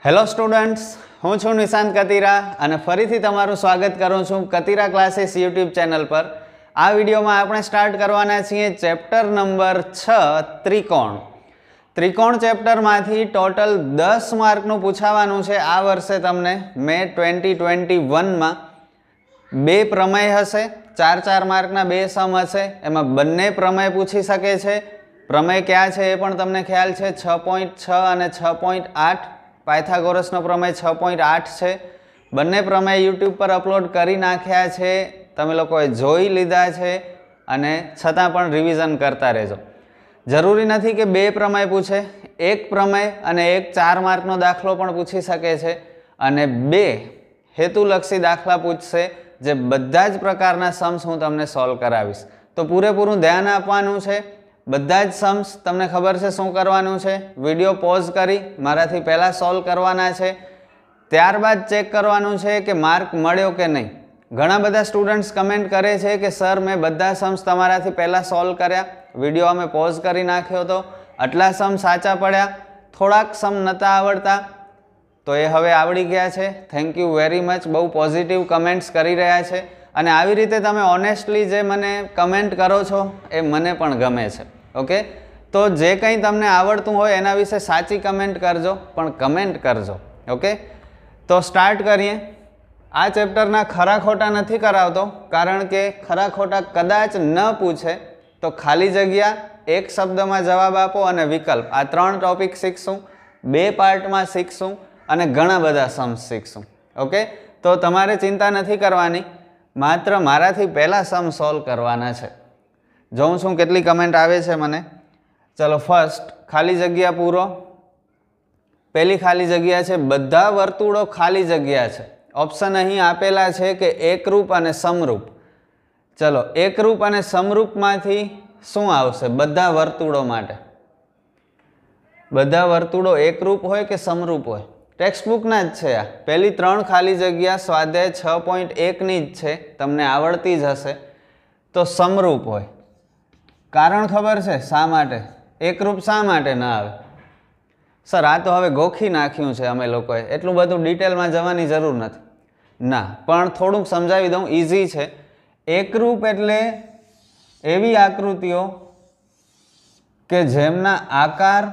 Hello students હું છું નિશાંત કતિરા અને ફરીથી તમારું સ્વાગત કરું છું કતિરા ક્લાસીસ યુટ્યુબ ચેનલ પર આ વિડીયોમાં આપણે સ્ટાર્ટ કરવાના છીએ ચેપ્ટર નંબર છ ત્રિકોણ ત્રિકોણ ચેપ્ટરમાંથી ટોટલ દસ માર્કનું પૂછાવાનું છે આ વર્ષે તમને મે ટ્વેન્ટી ટ્વેન્ટી વનમાં બે પ્રમેય હશે ચાર ચાર માર્કના બે સમ હશે એમાં બંને પ્રમેય પૂછી શકે છે પ્રમેય ક્યાં છે એ પણ તમને ખ્યાલ છે છ પોઈન્ટ છ અને છ પોઈન્ટ આઠ પાયથાગોરસનો પ્રમેય છ પોઈન્ટ આઠ છે બંને પ્રમેય યુટ્યુબ પર અપલોડ કરી નાખ્યા છે તમે લોકોએ જોઈ લીધા છે અને છતાં પણ રિવિઝન કરતા રહેજો જરૂરી નથી કે બે પ્રમેય પૂછે એક પ્રમેય અને એક ચાર માર્કનો દાખલો પણ પૂછી શકે છે અને બે હેતુલક્ષી દાખલા પૂછશે જે બધા જ પ્રકારના સમ્સ હું તમને સોલ્વ કરાવીશ તો પૂરેપૂરું ધ્યાન આપવાનું છે બધા જ સમ્સ તમને ખબર છે શું કરવાનું છે વિડીયો પોઝ કરી મારાથી પહેલાં સોલ્વ કરવાના છે ત્યારબાદ ચેક કરવાનું છે કે માર્ક મળ્યો કે નહીં ઘણા બધા સ્ટુડન્ટ્સ કમેન્ટ કરે છે કે સર મેં બધા સમ્સ તમારાથી પહેલાં સોલ્વ કર્યા વિડીયો અમે પોઝ કરી નાખ્યો હતો આટલા સમ સાચા પડ્યા થોડાક સમ નહોતા આવડતા તો એ હવે આવડી ગયા છે થેન્ક યુ વેરી મચ બહુ પોઝિટિવ કમેન્ટ્સ કરી રહ્યા છે અને આવી રીતે તમે ઓનેસ્ટલી જે મને કમેન્ટ કરો છો એ મને પણ ગમે છે ઓકે તો જે કંઈ તમને આવડતું હોય એના વિશે સાચી કમેન્ટ કરજો પણ કમેન્ટ કરજો ઓકે તો સ્ટાર્ટ કરીએ આ ચેપ્ટરના ખરા ખોટા નથી કરાવતો કારણ કે ખરા ખોટા કદાચ ન પૂછે તો ખાલી જગ્યા એક શબ્દમાં જવાબ આપો અને વિકલ્પ આ ત્રણ ટોપિક શીખશું બે પાર્ટમાં શીખશું અને ઘણા બધા સમ્સ શીખશું ઓકે તો તમારે ચિંતા નથી કરવાની માત્ર મારાથી પહેલાં સમ સોલ્વ કરવાના છે જોઉં છું કેટલી કમેન્ટ આવે છે મને ચલો ફર્સ્ટ ખાલી જગ્યા પૂરો પહેલી ખાલી જગ્યા છે બધા વર્તુળો ખાલી જગ્યા છે ઓપ્શન અહીં આપેલા છે કે એકરૂપ અને સમરૂપ ચલો એકરૂપ અને સમરૂપમાંથી શું આવશે બધા વર્તુળો માટે બધા વર્તુળો એકરૂપ હોય કે સમરૂપ હોય ટેક્સ્ટબુકના જ છે આ પહેલી ત્રણ ખાલી જગ્યા સ્વાધ્યાય છ પોઈન્ટ એકની જ છે તમને આવડતી જ હશે તો સમરૂપ હોય કારણ ખબર છે શા માટે એકરૂપ શા માટે ના આવે સર આ તો હવે ગોખી નાખ્યું છે અમે લોકોએ એટલું બધું ડિટેલમાં જવાની જરૂર નથી ના પણ થોડુંક સમજાવી દઉં ઇઝી છે એકરૂપ એટલે એવી આકૃતિઓ કે જેમના આકાર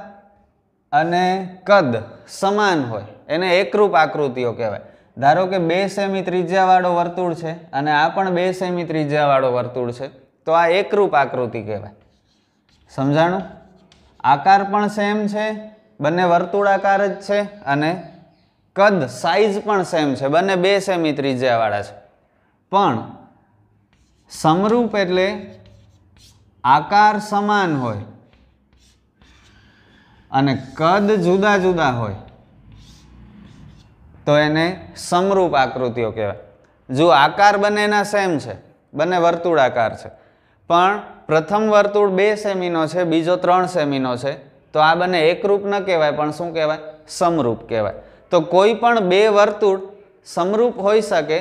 અને કદ સમાન હોય એને એકરૂપ આકૃતિઓ કહેવાય ધારો કે બે સેમી ત્રિજ્યાવાળો વર્તુળ છે અને આ પણ બે સેમી ત્રિજ્યાવાળો વર્તુળ છે તો આ એકરૂપ આકૃતિ કહેવાય સમજાણું આકાર પણ સેમ છે બંને વર્તુળાકાર જ છે અને કદ સાઇઝ પણ સેમ છે બંને બે સેમી ત્રિજ્યાવાળા છે પણ સમરૂપ એટલે આકાર સમાન હોય અને કદ જુદા જુદા હોય તો એને સમરૂપ આકૃતિઓ કહેવાય જો આકાર બંનેના સેમ છે બંને વર્તુળ આકાર છે પણ પ્રથમ વર્તુળ બે સેમીનો છે બીજો ત્રણ સેમીનો છે તો આ બંને એકરૂપ ન કહેવાય પણ શું કહેવાય સમરૂપ કહેવાય તો કોઈ પણ બે વર્તુળ સમરૂપ હોઈ શકે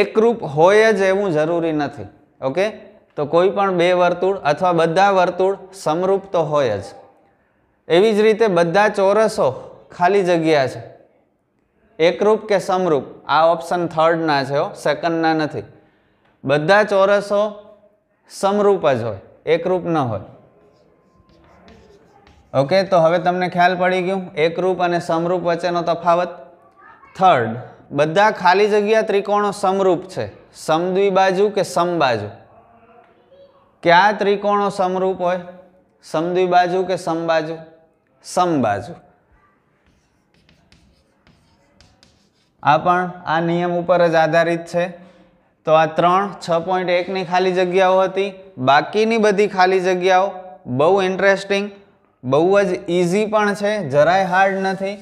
એકરૂપ હોય જ એવું જરૂરી નથી ઓકે તો કોઈ પણ બે વર્તુળ અથવા બધા વર્તુળ સમરૂપ તો હોય જ એવી જ રીતે બધા ચોરસો ખાલી જગ્યા છે એકરૂપ કે સમરૂપ આ ઓપ્શન થર્ડના છે સેકન્ડના નથી બધા ચોરસો સમરૂપ જ હોય એકરૂપ ન હોય ઓકે તો હવે તમને ખ્યાલ પડી ગયું એકરૂપ અને સમરૂપ વચ્ચેનો તફાવત થર્ડ બધા ખાલી જગ્યા ત્રિકોણો સમરૂપ છે સમદ્વી બાજુ કે સમબાજુ કયા ત્રિકોણો સમરૂપ હોય સમદ્વી બાજુ કે સમબાજુ સમબાજુ આ પણ આ નિયમ ઉપર જ આધારિત છે તો આ ત્રણ છ પોઈન્ટ એકની ખાલી જગ્યાઓ હતી બાકીની બધી ખાલી જગ્યાઓ બહુ ઇન્ટરેસ્ટિંગ બહુ જ ઇઝી પણ છે જરાય હાર્ડ નથી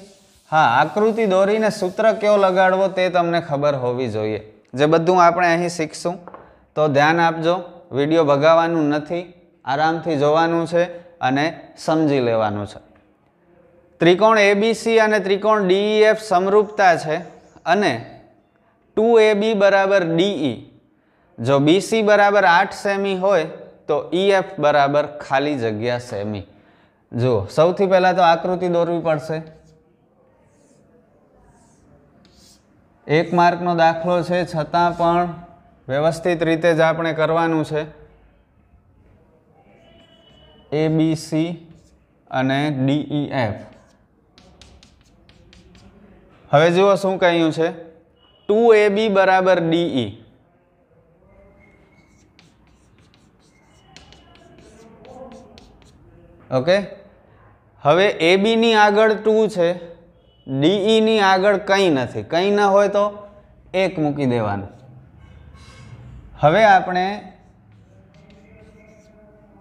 હા આકૃતિ દોરીને સૂત્ર કેવો લગાડવો તે તમને ખબર હોવી જોઈએ જે બધું આપણે અહીં શીખશું તો ધ્યાન આપજો વિડીયો ભગાવવાનું નથી આરામથી જોવાનું છે અને સમજી લેવાનું છે ત્રિકોણ એબીસી અને ત્રિકોણ ડીઈએફ e સમરૂપતા છે અને ટુ એ બી બરાબર ડીઈ e. જો બીસી બરાબર આઠ સેમી હોય તો ઈએફ e બરાબર ખાલી જગ્યા સેમી જુઓ સૌથી પહેલાં તો આકૃતિ દોરવી પડશે એક માર્કનો દાખલો છે છતાં પણ વ્યવસ્થિત રીતે જ આપણે કરવાનું છે એ બી સી અને ડીઈ એફ e, હવે જુઓ શું કહ્યું છે ટુ એ બી બરાબર ડીઈ ઓકે e. હવે એ બીની આગળ ટુ છે ડીઈની આગળ કંઈ નથી કંઈ ન હોય તો એક મૂકી દેવાનું હવે આપણે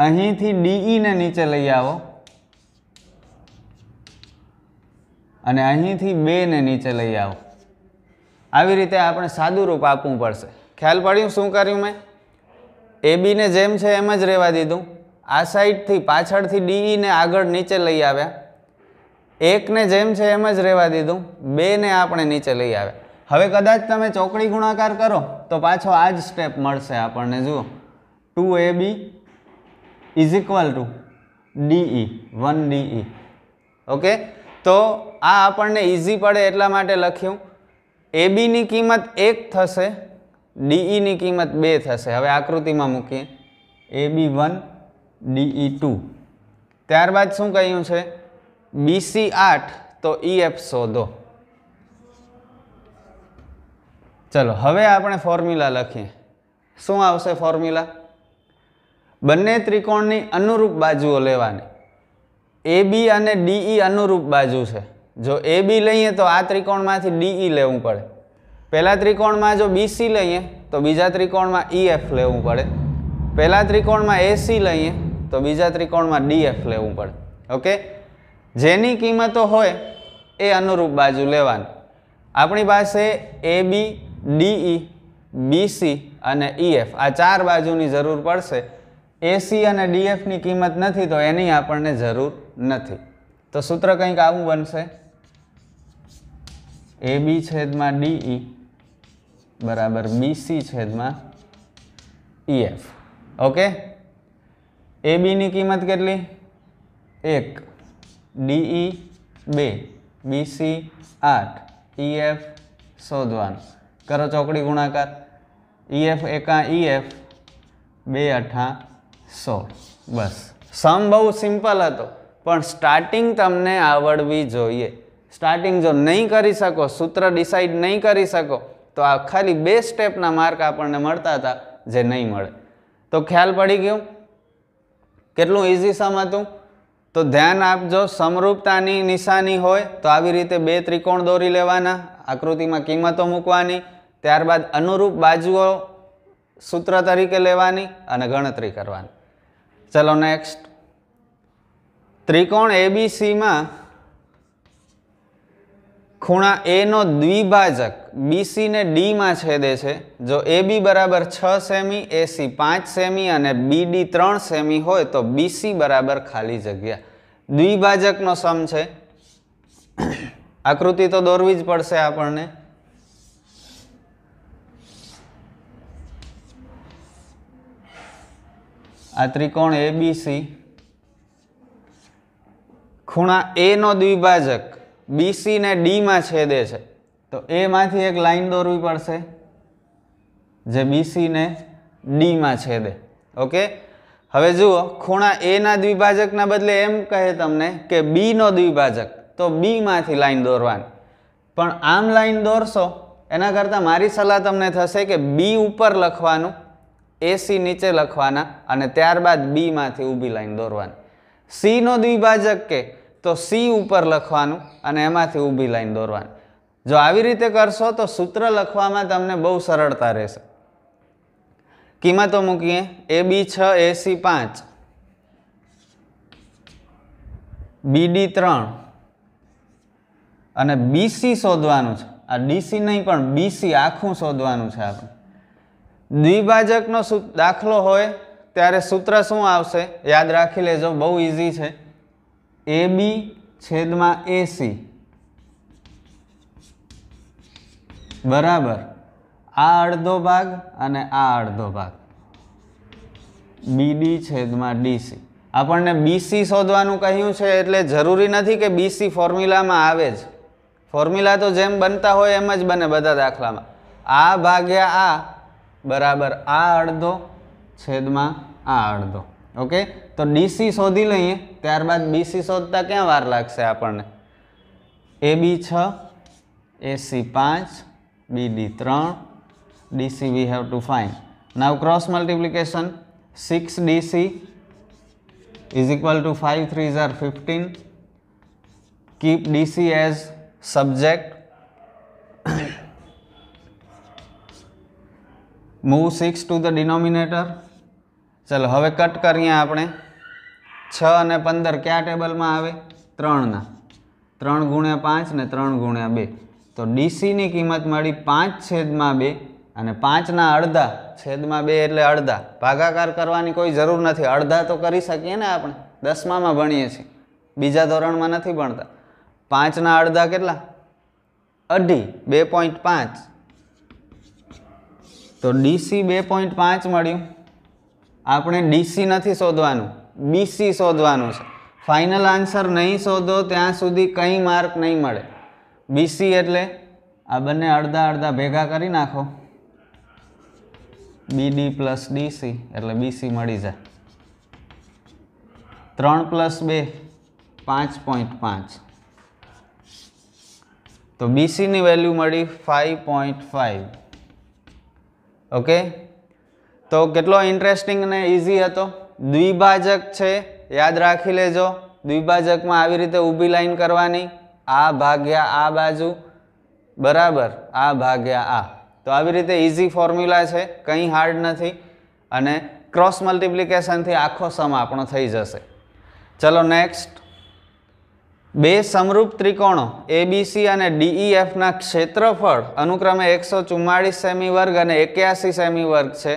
અહીંથી ડીઈને નીચે લઈ આવો અને અહીંથી બે ને નીચે લઈ આવો આવી રીતે આપણે સાદું રૂપ આપવું પડશે ખ્યાલ પડ્યું શું કર્યું મેં એ બીને જેમ છે એમ જ રહેવા દીધું આ સાઈડથી પાછળથી ડીઈને આગળ નીચે લઈ આવ્યા એકને જેમ છે એમ જ રહેવા દીધું બેને આપણે નીચે લઈ આવે હવે કદાચ તમે ચોકડી ગુણાકાર કરો તો પાછો આ જ સ્ટેપ મળશે આપણને જુઓ two A B is equal to D E one D E okay તો આ આપણને ઇઝી પડે એટલા માટે લખ્યું એ બીની કિંમત એક થશે ડીઈની e કિંમત બે થશે હવે આકૃતિમાં મૂકીએ A B one D E two ત્યારબાદ શું કહ્યું છે બીસી આઠ તો ઈએફ e શોધો ચલો હવે આપણે ફોર્મ્યુલા લખીએ શું આવશે ફોર્મ્યુલા બંને ત્રિકોણની અનુરૂપ બાજુઓ લેવાની એ બી અને ડીઈ e અનુરૂપ બાજુ છે જો એ બી લઈએ તો આ ત્રિકોણમાંથી ડીઈ e લેવું પડે પહેલાં ત્રિકોણમાં જો બીસી લઈએ તો બીજા ત્રિકોણમાં ઈ એફ લેવું પડે પહેલાં ત્રિકોણમાં એસી લઈએ તો બીજા ત્રિકોણમાં ડીએફ લેવું પડે ઓકે જેની કિંમતો હોય એ અનુરૂપ બાજુ લેવાની આપણી પાસે એ બી ડીઈ બીસી અને ઈએફ e, આ ચાર બાજુની જરૂર પડશે એસી અને ડીએફની કિંમત નથી તો એની આપણને જરૂર નથી તો સૂત્ર કંઈક આવું બનશે એ બી છેદમાં ડીઈ e બરાબર બીસી છેદમાં ઈએફ ઓકે એ બીની કિંમત કેટલી એક ડીઈ બે બીસી આઠ ઈએફ શોધવાનું કરો ચોકડી ગુણાકાર ઈએફ એકા ઈએફ બે અઠા સો બસ સમ બહુ સિમ્પલ હતો પણ સ્ટાર્ટિંગ તમને આવડવી જોઈએ સ્ટાર્ટિંગ જો નહીં કરી શકો સૂત્ર ડિસાઇડ નહીં કરી શકો તો આ ખાલી બે સ્ટેપના માર્ક આપણને મળતા હતા જે નહીં મળે તો ખ્યાલ પડી ગયું કેટલું ઇઝી સમ હતું તો ધ્યાન આપજો સમરૂપતાની નિશાની હોય તો આવી રીતે બે ત્રિકોણ દોરી લેવાના આકૃતિમાં કિંમતો મૂકવાની ત્યારબાદ અનુરૂપ બાજુઓ સૂત્ર તરીકે લેવાની અને ગણતરી કરવાની ચલો નેક્સ્ટ ત્રિકોણ એબીસીમાં ખૂણા એનો દ્વિભાજક બીસીને ડીમાં છેદે છે જો એ બી બરાબર છ સેમી એસી પાંચ સેમી અને બી ડી ત્રણ સેમી હોય તો બીસી બરાબર ખાલી જગ્યા દ્વિભાજકનો સમ છે આકૃતિ તો દોરવી જ પડશે આપણને આ ત્રિકોણ એ એબીસી ખૂણા એનો દ્વિભાજક બીસી ને ડીમાં છેદે છે તો એમાંથી એક લાઈન દોરવી પડશે જે બીસી ને ડીમાં છેદે ઓકે હવે જુઓ ખૂણા એના દ્વિભાજકના બદલે એમ કહે તમને કે બીનો દ્વિભાજક તો બીમાંથી લાઈન દોરવાની પણ આમ લાઈન દોરશો એના કરતાં મારી સલાહ તમને થશે કે બી ઉપર લખવાનું એસી નીચે લખવાના અને ત્યારબાદ બીમાંથી ઊભી લાઈન દોરવાની સીનો દ્વિભાજક કે તો સી ઉપર લખવાનું અને એમાંથી ઊભી લાઈન દોરવાની જો આવી રીતે કરશો તો સૂત્ર લખવામાં તમને બહુ સરળતા રહેશે કિંમતો મૂકીએ એ બી છ એસી પાંચ બીડી ત્રણ અને બીસી શોધવાનું છે આ ડીસી નહીં પણ બીસી આખું શોધવાનું છે આપણે દ્વિભાજકનો દાખલો હોય ત્યારે સૂત્ર શું આવશે યાદ રાખી લેજો બહુ ઇઝી છે એ બી છેદમાં એસી બરાબર આ અડધો ભાગ અને આ અડધો ભાગ બીડી છેદમાં ડીસી આપણને બીસી શોધવાનું કહ્યું છે એટલે જરૂરી નથી કે બીસી ફોર્મ્યુલામાં આવે જ ફોર્મ્યુલા તો જેમ બનતા હોય એમ જ બને બધા દાખલામાં આ ભાગ્યા આ બરાબર આ અડધો છેદમાં આ અડધો ઓકે तो डीसी शोधी लीए त्यार बीसी शोधता क्या वार लगते अपन ए बी छ ए सी पांच बी डी तर D C we have to find now cross multiplication six D C is equal to five three जार fifteen keep D C as subject move six to the denominator चलो हमें cut करिए अपने છ અને પંદર કયા ટેબલમાં આવે ત્રણના ત્રણ ગુણ્યા પાંચ ને ત્રણ ગુણ્યા બે તો ડીસીની કિંમત મળી પાંચ છેદમાં બે અને પાંચના અડધા છેદમાં બે એટલે અડધા ભાગાકાર કરવાની કોઈ જરૂર નથી અડધા તો કરી શકીએ ને આપણે દસમામાં ભણીએ છીએ બીજા ધોરણમાં નથી ભણતા પાંચના અડધા કેટલા અઢી બે પોઈન્ટ પાંચ તો ડીસી બે પોઈન્ટ પાંચ મળ્યું આપણે ડીસી નથી શોધવાનું બીસી શોધવાનું છે ફાઇનલ આન્સર નહીં શોધો ત્યાં સુધી કંઈ માર્ક નહીં મળે બીસી એટલે આ બંને અડધા અડધા ભેગા કરી નાખો બીડી પ્લસ ડીસી એટલે બીસી મળી જાય ત્રણ પ્લસ બે પાંચ પોઈન્ટ પાંચ તો બીસીની વેલ્યુ મળી ફાઈવ પોઈન્ટ ફાઈવ ઓકે તો કેટલો ઇન્ટરેસ્ટિંગ ને ઇઝી હતો દ્વિભાજક છે યાદ રાખી લેજો દ્વિભાજકમાં આવી રીતે ઊભી લાઈન કરવાની આ ભાગ્યા આ બાજુ બરાબર આ ભાગ્યા આ તો આવી રીતે ઇઝી ફોર્મ્યુલા છે કંઈ હાર્ડ નથી અને ક્રોસ મલ્ટિપ્લિકેશનથી આખો સમ આપણો થઈ જશે ચલો નેક્સ્ટ બે સમરૂપ ત્રિકોણો એબીસી અને ડીઈએફના e ક્ષેત્રફળ અનુક્રમે એકસો ચુમ્માળીસ સેમી વર્ગ અને એક્યાસી સેમી વર્ગ છે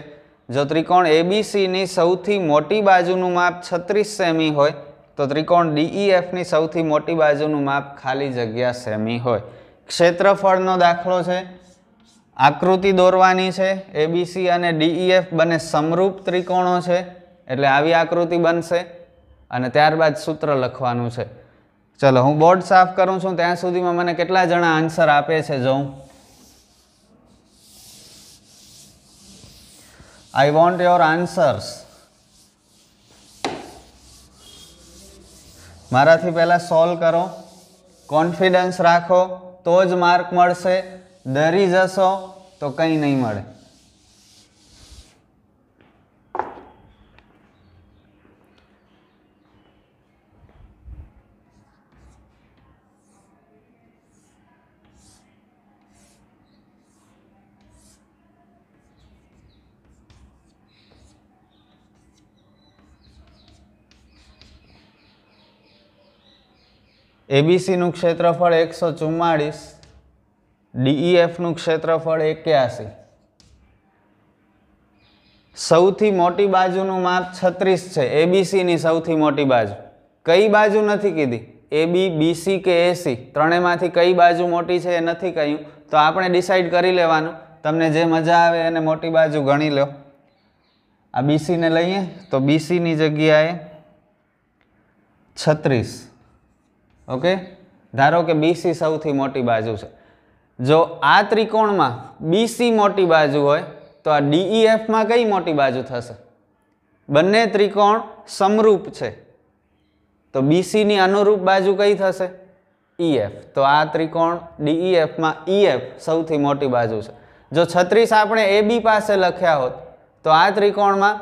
જો ત્રિકોણ એબીસીની સૌથી મોટી બાજુનું માપ છત્રીસ સેમી હોય તો ત્રિકોણ ડીઈએફની e સૌથી મોટી બાજુનું માપ ખાલી જગ્યા સેમી હોય ક્ષેત્રફળનો દાખલો છે આકૃતિ દોરવાની છે એબીસી અને ડીઈએફ e બંને સમરૂપ ત્રિકોણો છે એટલે આવી આકૃતિ બનશે અને ત્યારબાદ સૂત્ર લખવાનું છે ચલો હું બોર્ડ સાફ કરું છું ત્યાં સુધીમાં મને કેટલા જણા આન્સર આપે છે જોઉં I want your answers. મારાથી પહેલાં સોલ્વ કરો કોન્ફિડન્સ રાખો તો જ માર્ક મળશે ડરી જશો તો કંઈ નહીં મળે એબીસીનું ક્ષેત્રફળ એકસો ચુમ્માળીસ ડીઈએફનું e ક્ષેત્રફળ એક્યાસી સૌથી મોટી બાજુનું માપ છત્રીસ છે એબીસીની સૌથી મોટી બાજુ કઈ બાજુ નથી કીધી એબી બીસી કે એસી ત્રણેયમાંથી કઈ બાજુ મોટી છે એ નથી કહ્યું તો આપણે ડિસાઇડ કરી લેવાનું તમને જે મજા આવે એને મોટી બાજુ ગણી લો આ બીસીને લઈએ તો બીસીની જગ્યાએ છત્રીસ ઓકે ધારો કે બીસી સૌથી મોટી બાજુ છે જો આ ત્રિકોણમાં બીસી મોટી બાજુ હોય તો આ ડીઈએફમાં e કઈ મોટી બાજુ થશે બંને ત્રિકોણ સમરૂપ છે તો બીસીની અનુરૂપ બાજુ કઈ થશે ઈએફ e તો આ ત્રિકોણ ડીઈએફમાં e ઈએફ સૌથી મોટી બાજુ છે જો છત્રીસ આપણે એ બી પાસે લખ્યા હોત તો આ ત્રિકોણમાં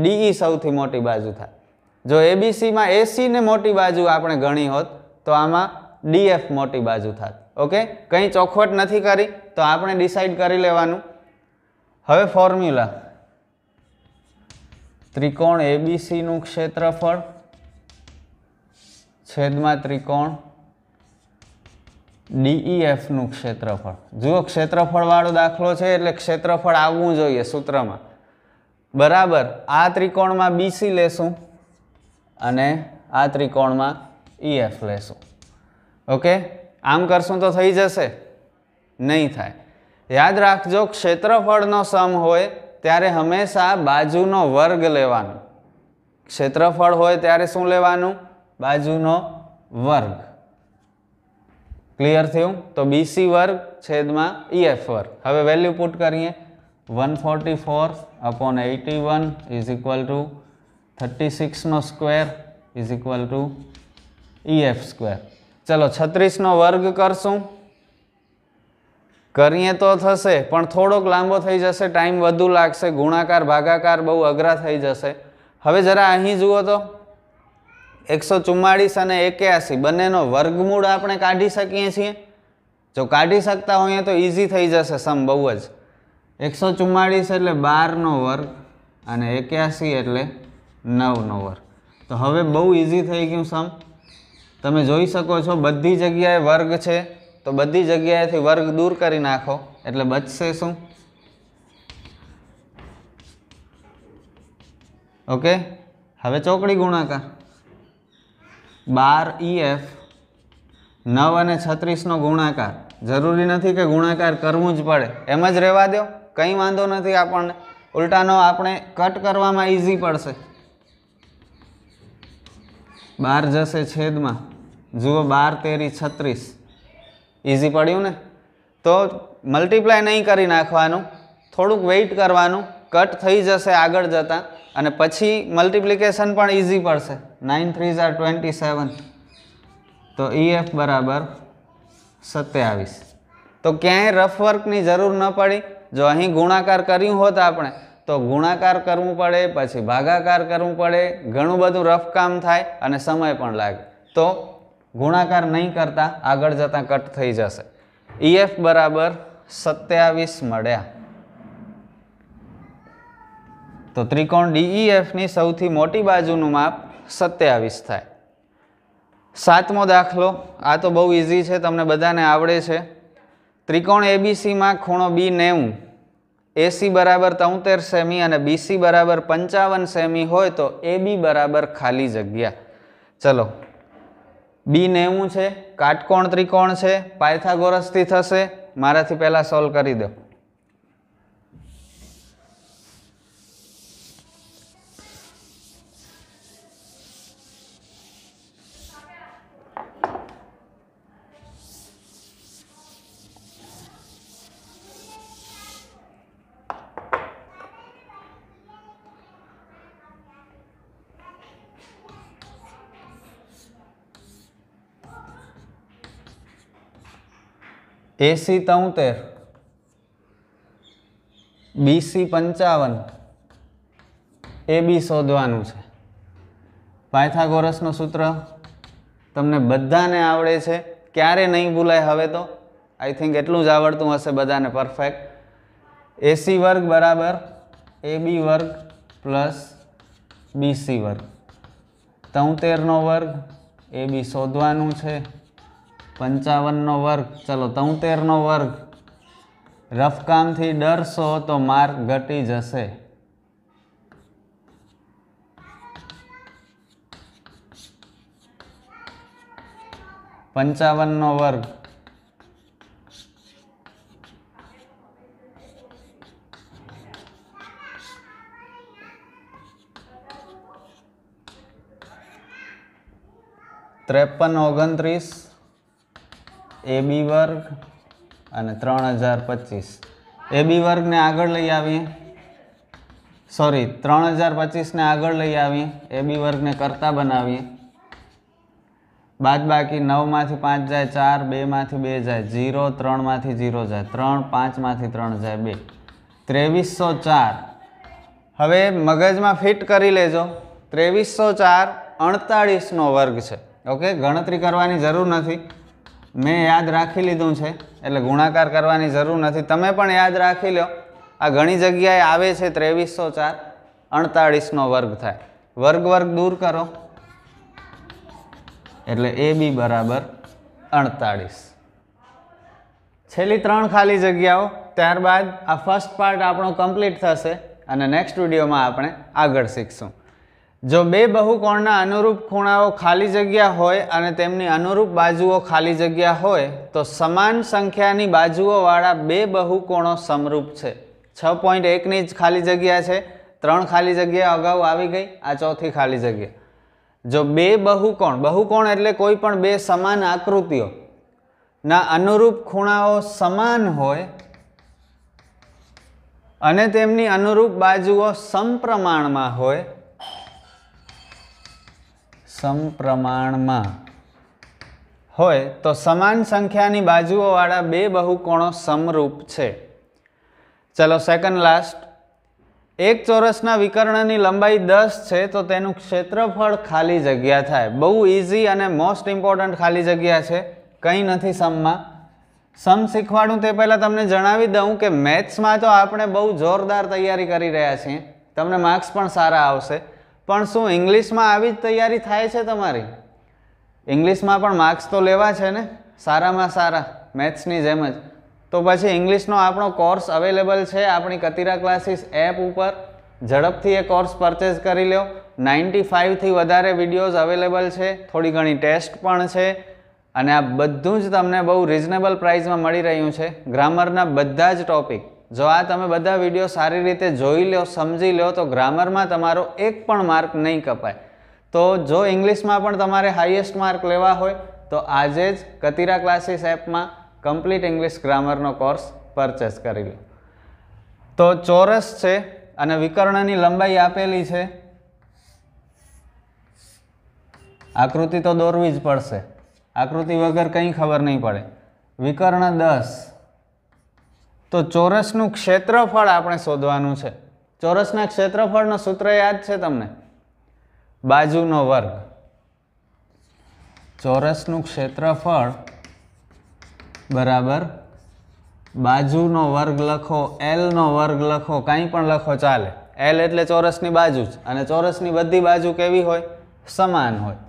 ડીઈ સૌથી મોટી બાજુ થાય જો એબીસીમાં એસીને મોટી બાજુ આપણે ગણી હોત તો આમાં ડીએફ મોટી બાજુ થાત ઓકે કંઈ ચોખવટ નથી કરી તો આપણે ડિસાઇડ કરી લેવાનું હવે ફોર્મ્યુલા ત્રિકોણ એબીસીનું ક્ષેત્રફળ છેદમાં ત્રિકોણ ડીઈએફનું ક્ષેત્રફળ જુઓ ક્ષેત્રફળવાળો દાખલો છે એટલે ક્ષેત્રફળ આવવું જોઈએ સૂત્રમાં બરાબર આ ત્રિકોણમાં બીસી લેશું અને આ ત્રિકોણમાં ઈએફ લેશો ઓકે આમ કરશું તો થઈ જશે નહીં થાય યાદ રાખજો ક્ષેત્રફળનો સમ હોય ત્યારે હંમેશા બાજુનો વર્ગ લેવાનો ક્ષેત્રફળ હોય ત્યારે શું લેવાનું બાજુનો વર્ગ ક્લિયર થયું તો બીસી વર્ગ છેદમાં ઈએફ e વર્ગ હવે વેલ્યુ પુટ કરીએ one forty four upon A T one is equal to thirty સિક્સનો square is equal to E F square ચલો છત્રીસનો વર્ગ કરશું કરીએ તો થશે પણ થોડોક લાંબો થઈ જશે ટાઈમ વધુ લાગશે ગુણાકાર ભાગાકાર બહુ અઘરા થઈ જશે હવે જરા અહીં જુઓ તો એકસો ચુમ્માળીસ અને એક્યાસી બંનેનો વર્ગમૂળ આપણે કાઢી શકીએ છીએ જો કાઢી શકતા હોઈએ તો ઇઝી થઈ જશે સમ બહુ જ એકસો ચુમ્માળીસ એટલે બારનો વર્ગ અને એક્યાસી એટલે નવનો વર્ગ તો હવે બહુ ઇઝી થઈ ગયું સમ તમે જોઈ શકો છો બધી જગ્યાએ વર્ગ છે તો બધી જગ્યાએથી વર્ગ દૂર કરી નાખો એટલે બચશે શું ઓકે હવે ચોકડી ગુણાકાર બાર ઈ e એફ નવ અને છત્રીસનો ગુણાકાર જરૂરી નથી કે ગુણાકાર કરવું જ પડે એમ જ રહેવા દો કંઈ વાંધો નથી આપણને ઉલટાનો આપણે કટ કરવામાં ઇઝી પડશે બહાર જશે છેદમાં જુઓ બાર તેરી છત્રીસ ઇઝી પડ્યું ને તો મલ્ટીપ્લાય નહીં કરી નાખવાનું થોડુંક વેઇટ કરવાનું કટ થઈ જશે આગળ જતાં અને પછી મલ્ટીપ્લિકેશન પણ ઇઝી પડશે નાઇન થ્રી ઝાર ટ્વેન્ટી સેવન તો ઈએફ e બરાબર સત્યાવીસ તો ક્યાંય રફ વર્કની જરૂર ન પડી જો અહીં ગુણાકાર કર્યું હોત આપણે તો ગુણાકાર કરવું પડે પછી ભાગાકાર કરવું પડે ઘણું બધું રફ કામ થાય અને સમય પણ લાગે તો ગુણાકાર નહીં કરતા આગળ જતાં કટ થઈ જશે ઈએફ e બરાબર સત્યાવીસ મળ્યા તો ત્રિકોણ ડીઈએફની e સૌથી મોટી બાજુનું માપ સત્યાવીસ થાય સાતમો દાખલો આ તો બહુ ઇઝી છે તમને બધાને આવડે છે ત્રિકોણ એબીસીમાં ખૂણો બી નેવું એસી બરાબર તોતેર સેમી અને બીસી બરાબર પંચાવન સેમી હોય તો એબી બરાબર ખાલી જગ્યા ચલો બી નેવું છે કાટકોણ ત્રિકોણ છે પાયથાગોરસથી થશે મારાથી પહેલાં સોલ્વ કરી દો એસી તોતેર બીસી પંચાવન એ બી શોધવાનું છે પાયથાગોરસનું સૂત્ર તમને બધાને આવડે છે ક્યારે નહીં ભૂલાય હવે તો આઈ થિંક એટલું જ આવડતું હશે બધાને પરફેક્ટ એસી વર્ગ બરાબર એ બી વર્ગ પ્લસ બીસી વર્ગ તોતેરનો વર્ગ એ બી શોધવાનું છે પંચાવનનો વર્ગ ચલો તોતેરનો વર્ગ રફકામથી ડરશો તો માર્ક ઘટી જશે પંચાવનનો વર્ગ ત્રેપન ઓગણત્રીસ એ બી વર્ગ અને ત્રણ હજાર પચીસ એ બી વર્ગને આગળ લઈ આવીએ સોરી ત્રણ હજાર પચીસને આગળ લઈ આવીએ એ બી વર્ગને કરતાં બનાવીએ બાદ બાકી નવમાંથી પાંચ જાય ચાર બેમાંથી બે જાય ઝીરો ત્રણમાંથી ઝીરો જાય ત્રણ પાંચમાંથી ત્રણ જાય બે ત્રેવીસો ચાર હવે મગજમાં ફિટ કરી લેજો ત્રેવીસો ચાર અડતાળીસનો વર્ગ છે ઓકે ગણતરી કરવાની જરૂર નથી મેં યાદ રાખી લીધું છે એટલે ગુણાકાર કરવાની જરૂર નથી તમે પણ યાદ રાખી લો આ ઘણી જગ્યાએ આવે છે ત્રેવીસો ચાર અડતાળીસનો વર્ગ થાય વર્ગ વર્ગ દૂર કરો એટલે એ બી બરાબર અડતાળીસ છેલ્લી ત્રણ ખાલી જગ્યાઓ ત્યારબાદ આ ફર્સ્ટ પાર્ટ આપણો કમ્પ્લીટ થશે અને નેક્સ્ટ વિડીયોમાં આપણે આગળ શીખશું જો બે બહુકોણના અનુરૂપ ખૂણાઓ ખાલી જગ્યા હોય અને તેમની અનુરૂપ બાજુઓ ખાલી જગ્યા હોય તો સમાન સંખ્યાની બાજુઓવાળા બે બહુકોણો સમરૂપ છે છ પોઈન્ટ એકની જ ખાલી જગ્યા છે ત્રણ ખાલી જગ્યા અગાઉ આવી ગઈ આ ચોથી ખાલી જગ્યા જો બે બહુકોણ બહુકોણ એટલે કોઈ પણ બે સમાન આકૃતિઓ ના અનુરૂપ ખૂણાઓ સમાન હોય અને તેમની અનુરૂપ બાજુઓ સમપ્રમાણમાં હોય સમપ્રમાણમાં હોય તો સમાન સંખ્યાની બાજુઓવાળા બે બહુકોણો સમરૂપ છે ચલો સેકન્ડ લાસ્ટ એક ચોરસના વિકર્ણની લંબાઈ દસ છે તો તેનું ક્ષેત્રફળ ખાલી જગ્યા થાય બહુ ઇઝી અને મોસ્ટ ઇમ્પોર્ટન્ટ ખાલી જગ્યા છે કંઈ નથી સમમાં સમ શીખવાડું તે પહેલાં તમને જણાવી દઉં કે મેથ્સમાં તો આપણે બહુ જોરદાર તૈયારી કરી રહ્યા છીએ તમને માર્ક્સ પણ સારા આવશે પણ શું ઇંગ્લિશમાં આવી જ તૈયારી થાય છે તમારી ઇંગ્લિશમાં પણ માર્ક્સ તો લેવા છે ને સારામાં સારા મેથ્સની જેમ જ તો પછી ઇંગ્લિશનો આપણો કોર્સ અવેલેબલ છે આપણી કતિરા ક્લાસીસ એપ ઉપર ઝડપથી એ કોર્સ પરચેઝ કરી લો નાઇન્ટી ફાઇવથી વધારે વિડીયોઝ અવેલેબલ છે થોડી ઘણી ટેસ્ટ પણ છે અને આ બધું જ તમને બહુ રિઝનેબલ પ્રાઇઝમાં મળી રહ્યું છે ગ્રામરના બધા જ ટોપિક જો આ તમે બધા વિડીયો સારી રીતે જોઈ લો સમજી લો તો ગ્રામરમાં તમારો એક પણ માર્ક નહીં કપાય તો જો ઇંગ્લિશમાં પણ તમારે હાઈએસ્ટ માર્ક લેવા હોય તો આજે જ કતિરા ક્લાસીસ એપમાં કમ્પ્લીટ ઇંગ્લિશ ગ્રામરનો કોર્સ પરચેસ કરી લો તો ચોરસ છે અને વિકર્ણની લંબાઈ આપેલી છે આકૃતિ તો દોરવી જ પડશે આકૃતિ વગર કંઈ ખબર નહીં પડે વિકર્ણ દસ તો ચોરસનું ક્ષેત્રફળ આપણે શોધવાનું છે ચોરસના ક્ષેત્રફળનું સૂત્ર યાદ છે તમને બાજુનો વર્ગ ચોરસનું ક્ષેત્રફળ બરાબર બાજુનો વર્ગ લખો એલનો વર્ગ લખો કાંઈ પણ લખો ચાલે એલ એટલે ચોરસની બાજુ જ અને ચોરસની બધી બાજુ કેવી હોય સમાન હોય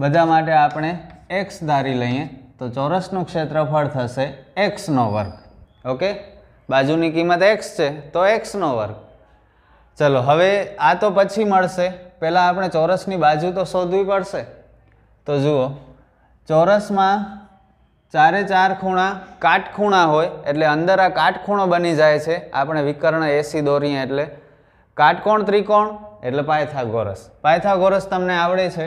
બધા માટે આપણે એક્સ ધારી લઈએ તો ચોરસનું ક્ષેત્રફળ થશે એક્સનો વર્ગ ઓકે બાજુની કિંમત એક્સ છે તો એક્સનો વર્ગ ચલો હવે આ તો પછી મળશે પહેલાં આપણે ચોરસની બાજુ તો શોધવી પડશે તો જુઓ ચોરસમાં ચારે ચાર ખૂણા કાટખૂણા હોય એટલે અંદર આ કાટખૂણો બની જાય છે આપણે વિકર્ણ એસી દોરીએ એટલે કાટકોણ ત્રિકોણ એટલે પાયથાગોરસ પાયથાગોરસ તમને આવડે છે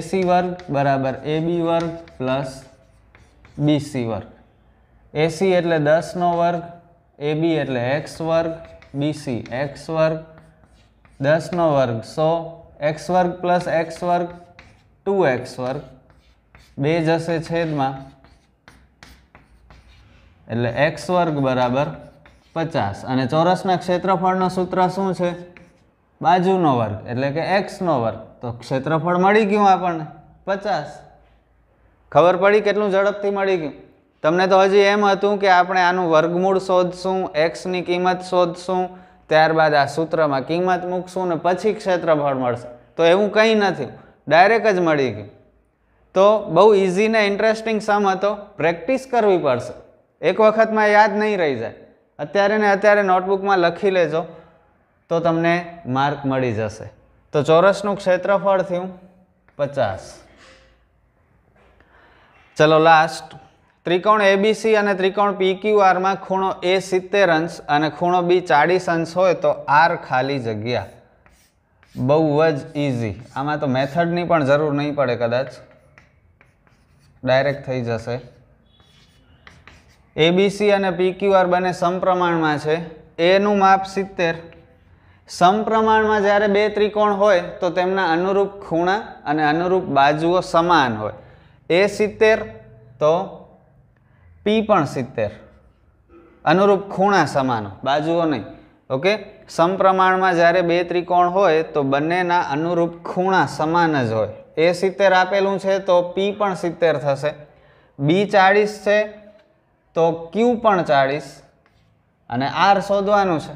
એસી વર્ગ બરાબર એ બી વર્ગ પ્લસ બીસી વર્ગ એસી એટલે દસનો વર્ગ એ બી એટલે એક્સ વર્ગ બીસી એક્સ વર્ગ દસનો વર્ગ સો એક્સ વર્ગ પ્લસ એક્સ વર્ગ ટુ એક્સ વર્ગ બે જશે છેદમાં એટલે એક્સ વર્ગ બરાબર પચાસ અને ચોરસના ક્ષેત્રફળનો સૂત્ર શું છે બાજુનો વર્ગ એટલે કે એક્સનો વર્ગ તો ક્ષેત્રફળ મળી ગયું આપણને પચાસ ખબર પડી કેટલું ઝડપથી મળી ગયું તમને તો હજી એમ હતું કે આપણે આનું વર્ગમૂળ શોધશું એક્સની કિંમત શોધશું ત્યારબાદ આ સૂત્રમાં કિંમત મૂકશું ને પછી ક્ષેત્રફળ મળશે તો એવું કંઈ નથી ડાયરેક્ટ જ મળી ગયું તો બહુ ઇઝી ને ઇન્ટરેસ્ટિંગ સમ હતો પ્રેક્ટિસ કરવી પડશે એક વખતમાં યાદ નહીં રહી જાય અત્યારે ને અત્યારે નોટબુકમાં લખી લેજો તો તમને માર્ક મળી જશે તો ચોરસનું ક્ષેત્રફળ થયું પચાસ ચલો લાસ્ટ ત્રિકોણ એબીસી અને ત્રિકોણ પીક્યુઆરમાં ખૂણો એ સિત્તેર અંશ અને ખૂણો બી ચાળીસ અંશ હોય તો આર ખાલી જગ્યા બહુ જ ઇઝી આમાં તો મેથડની પણ જરૂર નહીં પડે કદાચ ડાયરેક્ટ થઈ જશે એબીસી અને પીક્યુઆર બંને સમપ્રમાણમાં છે એનું માપ સિત્તેર સમપ્રમાણમાં જ્યારે બે ત્રિકોણ હોય તો તેમના અનુરૂપ ખૂણા અને અનુરૂપ બાજુઓ સમાન હોય એ સિત્તેર તો પી પણ સિત્તેર અનુરૂપ ખૂણા સમાન બાજુઓ નહીં ઓકે સમપ્રમાણમાં જ્યારે બે ત્રિકોણ હોય તો બંનેના અનુરૂપ ખૂણા સમાન જ હોય એ સિત્તેર આપેલું છે તો પી પણ સિત્તેર થશે બી ચાળીસ છે તો ક્યુ પણ ચાળીસ અને આર શોધવાનું છે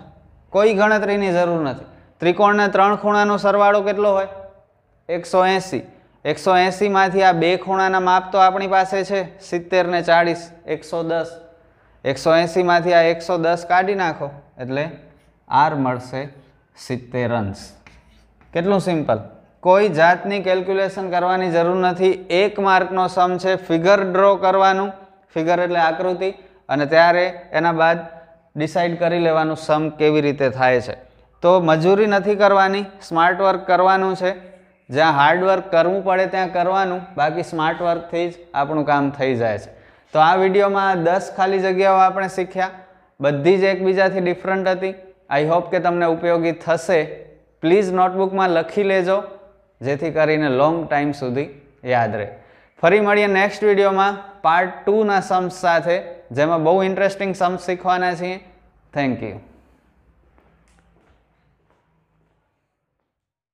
કોઈ ગણતરીની જરૂર નથી ત્રિકોણને ત્રણ ખૂણાનો સરવાળો કેટલો હોય એકસો એંસી એકસો એંસીમાંથી આ બે ખૂણાના માપ તો આપણી પાસે છે સિત્તેર ને ચાળીસ એકસો દસ એકસો એંસીમાંથી આ એકસો દસ કાઢી નાખો એટલે આર મળશે સિત્તેર અંશ કેટલું સિમ્પલ કોઈ જાતની કેલ્ક્યુલેશન કરવાની જરૂર નથી એક માર્કનો સમ છે ફિગર ડ્રો કરવાનું ફિગર એટલે આકૃતિ અને ત્યારે એના બાદ ડિસાઇડ કરી લેવાનું સમ કેવી રીતે થાય છે તો મજૂરી નથી કરવાની સ્માર્ટ વર્ક કરવાનું છે જ્યાં હાર્ડ વર્ક કરવું પડે ત્યાં કરવાનું બાકી સ્માર્ટ વર્કથી જ આપણું કામ થઈ જાય છે તો આ વિડીયોમાં દસ ખાલી જગ્યાઓ આપણે શીખ્યા બધી જ એકબીજાથી ડિફરન્ટ હતી આઈ હોપ કે તમને ઉપયોગી થશે પ્લીઝ નોટબુકમાં લખી લેજો જેથી કરીને લોંગ ટાઈમ સુધી યાદ રહે ફરી મળીએ નેક્સ્ટ વિડીયોમાં પાર્ટ ટુના સમ્સ સાથે જેમાં બહુ ઇન્ટરેસ્ટિંગ સમ્સ શીખવાના છીએ થેન્ક યુ